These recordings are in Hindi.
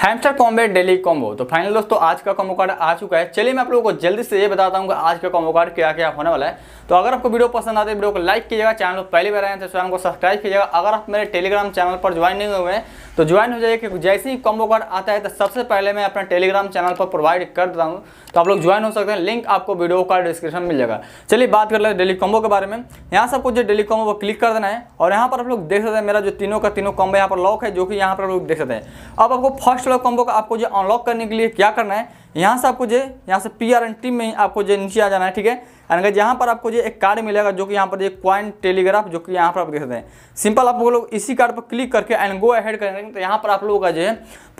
हैमस्टर कॉम्बे डेली कॉम्बो तो फाइनल दोस्तों आज का कॉम्बो कार्ड आ चुका है चलिए मैं आप लोगों को जल्दी से ये बताता हूँ कि आज का कॉम्बो कार्ड क्या क्या होने वाला है तो अगर आपको वीडियो पसंद आता है वीडियो को लाइक कीजिएगा चैनल को पहली बार आए तो चैनल को सब्सक्राइब कीजिएगा अगर आप मेरे टेलीग्राम चैनल पर ज्वाइन नहीं हुए हैं तो ज्वाइन हो जाइए क्योंकि जैसे ही कॉम्बो कार्ड आता है तो सबसे पहले मैं अपना टेलीग्राम चैनल पर प्रोवाइड कर देता हूँ तो आप लोग ज्वाइन हो सकते हैं लिंक आपको वीडियो का डिस्क्रिप्शन मिल जाएगा चलिए बात कर ले डेली कॉम्बो के बारे में यहाँ से आपको जो डेली कॉम्बो वो क्लिक कर देना है और यहाँ पर आप लोग देख सकते हैं मेरा जो तीनों का तीनों कॉम्बो यहाँ पर लॉक है जो कि यहाँ पर आप लोग देख सकते हैं अब आपको फर्स्ट लॉक कॉम्बो का आपको जो अनलॉक करने के लिए क्या करना है यहाँ से आपको है यहाँ से पी आर एन टी में आपको जो नीचे आ जाना है ठीक है एंड गज यहाँ पर आपको जो एक कार्ड मिलेगा जो कि यहाँ पर क्वाइन टेलीग्राफ जो कि यहाँ पर आप देख सकते हैं सिंपल आप लोग इसी कार्ड पर क्लिक करके एंड गो अहेड करेंगे तो यहाँ पर आप लोगों का जो है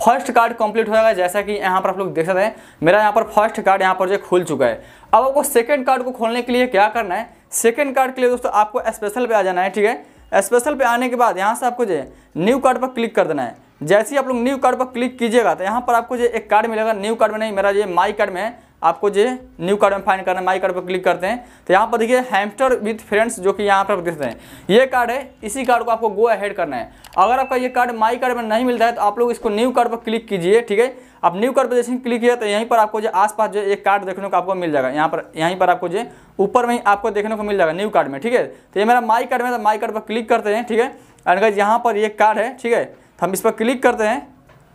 फर्स्ट कार्ड कंप्लीट हो जाएगा जैसा कि यहाँ पर आप लोग देख सकते हैं मेरा यहाँ पर फर्स्ट कार्ड यहाँ पर जो खुल चुका है अब आपको सेकेंड कार्ड को खोलने के लिए क्या करना है सेकेंड कार्ड के लिए दोस्तों आपको स्पेशल पर आ जाना है ठीक है स्पेशल पे आने के बाद यहाँ से आपको जो है न्यू कार्ड पर क्लिक कर देना है जैसे ही आप लोग न्यू कार्ड पर क्लिक कीजिएगा तो यहाँ पर आपको जो एक कार्ड मिलेगा न्यू कार्ड में नहीं मेरा ये माई कार्ड में आपको जो न्यू कार्ड में फाइन करना है माई कार्ड पर क्लिक करते हैं तो यहाँ पर देखिए हैम्स्टर विथ फ्रेंड्स जो कि यहाँ पर देखते हैं ये कार्ड है इसी कार्ड को आपको गो अहेड करना है अगर आपका ये कार्ड माई कार्ड में नहीं मिलता है तो आप लोग इसको न्यू कार्ड पर क्लिक कीजिए ठीक है आप न्यू कार्ड पर जैसे क्लिक किया तो यहीं पर आपको जो पास जो एक कार्ड देखने को आपको मिल जाएगा यहाँ पर यहीं पर आपको जो ऊपर में आपको देखने को मिल जाएगा न्यू कार्ड में ठीक है तो ये मेरा माई कार्ड में तो माई कार्ड पर क्लिक करते हैं ठीक है एंड यहाँ पर ये कार्ड है ठीक है तो हम इस पर क्लिक करते हैं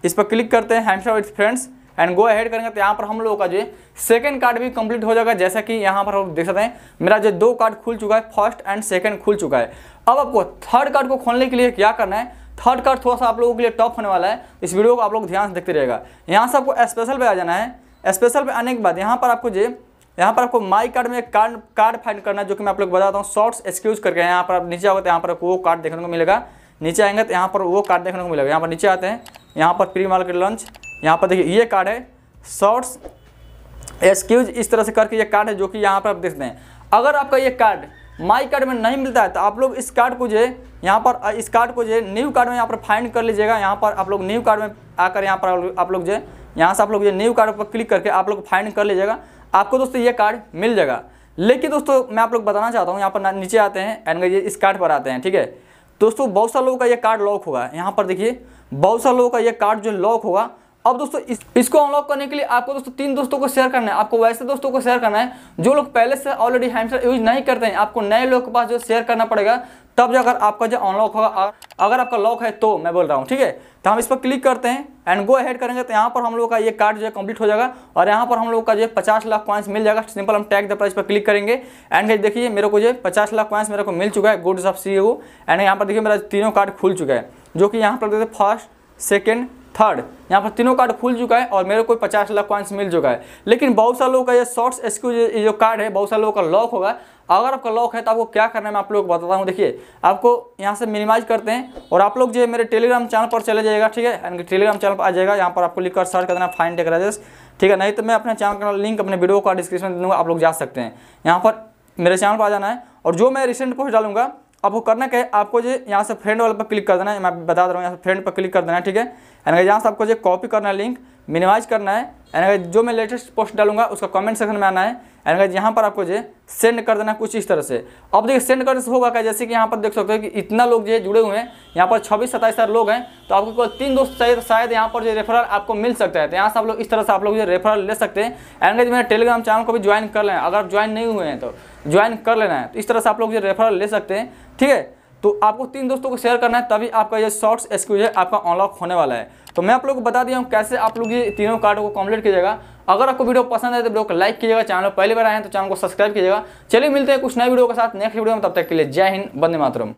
इस पर क्लिक करते हैं hands with friends and go ahead करेंगे तो यहाँ पर हम लोगों का जो सेकंड कार्ड भी कंप्लीट हो जाएगा जैसा कि यहाँ पर हम देख सकते हैं मेरा जो दो कार्ड खुल चुका है फर्स्ट एंड सेकंड खुल चुका है अब आपको थर्ड कार्ड को खोलने के लिए क्या करना है थर्ड कार्ड थोड़ा सा आप लोगों के लिए टॉप होने वाला है इस वीडियो को आप लोग ध्यान से देखते रहेगा यहाँ से आपको स्पेशल पर आ जाना है स्पेशल पर आने के बाद यहाँ पर आपको जो यहाँ पर आपको माई कार्ड में कार्ड कार्ड फाइंड करना है जो कि मैं आप लोग बताता हूँ शॉर्ट्स एक्सक्यूज करके यहाँ पर आप नीचे आओगे तो यहाँ पर आपको वो कार्ड देखने को मिलेगा नीचे आएंगे तो यहाँ पर वो कार्ड देखने को मिलेगा यहाँ पर नीचे आते हैं यहाँ पर प्री मार्केट लॉन्च यहाँ पर देखिए ये कार्ड है शॉर्ट्स एक्सक्यूज इस तरह से करके ये कार्ड है जो कि यहाँ पर आप देखते हैं अगर आपका ये कार्ड माई कार्ड में नहीं मिलता है तो आप लोग इस कार्ड को जो है यहाँ पर इस कार्ड को जो न्यू कार्ड में यहाँ पर फाइंड कर लीजिएगा यहाँ पर आप लोग न्यू कार्ड में आकर यहाँ पर आप लोग जो है यहाँ से आप लोग ये न्यू कार्ड पर क्लिक करके आप लोग फाइंड कर लीजिएगा आपको दोस्तों ये कार्ड मिल जाएगा लेकिन दोस्तों मैं आप लोग बताना चाहता हूँ यहाँ पर नीचे आते हैं एंड ये इस कार्ड पर आते हैं ठीक है दोस्तों बहुत सारे लोगों का ये कार्ड लॉक होगा यहाँ पर देखिए बहुत सारे लोगों का ये कार्ड जो लॉक होगा अब दोस्तों इस, इसको अनलॉक करने के लिए आपको दोस्तों तीन दोस्तों को शेयर करना है आपको वैसे दोस्तों को शेयर करना है जो लोग पहले से ऑलरेडी हैंडसेट यूज नहीं करते हैं आपको नए लोग के पास जो शेयर करना पड़ेगा तब जाकर आपका जो अनलॉक होगा अगर आपका लॉक है तो मैं बोल रहा हूँ ठीक है तो हम इस पर क्लिक करते हैं एंड गो हेड करेंगे तो यहाँ पर हम लोग का ये कार्ड जो है कंप्लीट हो जाएगा और यहाँ पर हम लोग का जो है पचास लाख क्वाइंस मिल जाएगा सिंपल हम टैग द प्राइस पर क्लिक करेंगे एंड गाइज देखिए मेरे को जो है पचास लाख क्वाइंस मेरे को मिल चुका है गुड्स ऑफ सी एंड यहाँ पर देखिए मेरा तीनों कार्ड खुल चुका है जो कि यहाँ पर देखते फर्स्ट सेकेंड थर्ड यहाँ पर तीनों कार्ड खुल चुका है और मेरे को पचास लाख क्वाइंस मिल चुका है लेकिन बहुत सारे लोगों का ये शॉर्ट्स एसक्यू जो कार्ड है बहुत सारे लोगों का लॉक होगा अगर आपका लॉक है तो आपको क्या करना है मैं आप लोग को बताता हूँ देखिए आपको यहाँ से मिनिमाइज करते हैं और आप लोग जो है मेरे टेलीग्राम चैनल पर चले जाएगा ठीक है यानी टेलीग्राम चैनल पर आ जाएगा यहाँ पर आपको लिख कर सर्च कर देना फाइन टेक राजेश ठीक है नहीं तो मैं अपने चैनल का लिंक अपने वीडियो का डिस्क्रिप्शन में दूँगा आप लोग जा सकते हैं यहाँ पर मेरे चैनल पर आ जाना है और जो मैं रिसेंट पोस्ट डालूंगा आपको करना क्या है आपको जो यहाँ से फ्रेंड वाले पर क्लिक कर देना है मैं बता रहा हूँ यहाँ से फ्रेंड पर क्लिक कर देना है ठीक है कि यहाँ से आपको जो कॉपी करना है लिंक मिनिमाइज करना है एंड अगर जो मैं लेटेस्ट पोस्ट डालूंगा उसका कमेंट सेक्शन में आना है एंड अगर यहाँ पर आपको जो सेंड कर देना कुछ इस तरह से अब देखिए सेंड करने से होगा क्या जैसे कि यहाँ पर देख सकते हो कि इतना लोग जो जुड़े हुए हैं यहाँ पर छब्बीस सत्ताईस हज़ार लोग हैं तो आपको कोई तीन दोस्त शायद यहाँ पर जो रेफरल आपको मिल सकता है तो यहाँ से आप लोग इस तरह से आप लोग जो रेफरल ले सकते हैं एंड मेरे टेलीग्राम चैनल को भी ज्वाइन कर लें अगर आप ज्वाइन नहीं हुए हैं तो ज्वाइन कर लेना है तो इस तरह से आप लोग जो रेफरल ले सकते हैं ठीक है तो आपको तीन दोस्तों को शेयर करना है तभी आपका ये शॉर्ट्स एक्सक्यूज है आपका अनलॉक होने वाला है तो मैं आप लोग को बता दिया हूँ कैसे आप लोग ये तीनों कार्डों को कम्प्लीट कीजिएगा अगर आपको वीडियो पसंद है तो लोग लाइक कीजिएगा चैनल पहली बार आए हैं तो चैनल को सब्सक्राइब कीजिएगा चलिए मिलते हैं कुछ नए वीडियो के साथ नेक्स्ट वीडियो में तब तक के लिए जय हिंद बंदे मातरम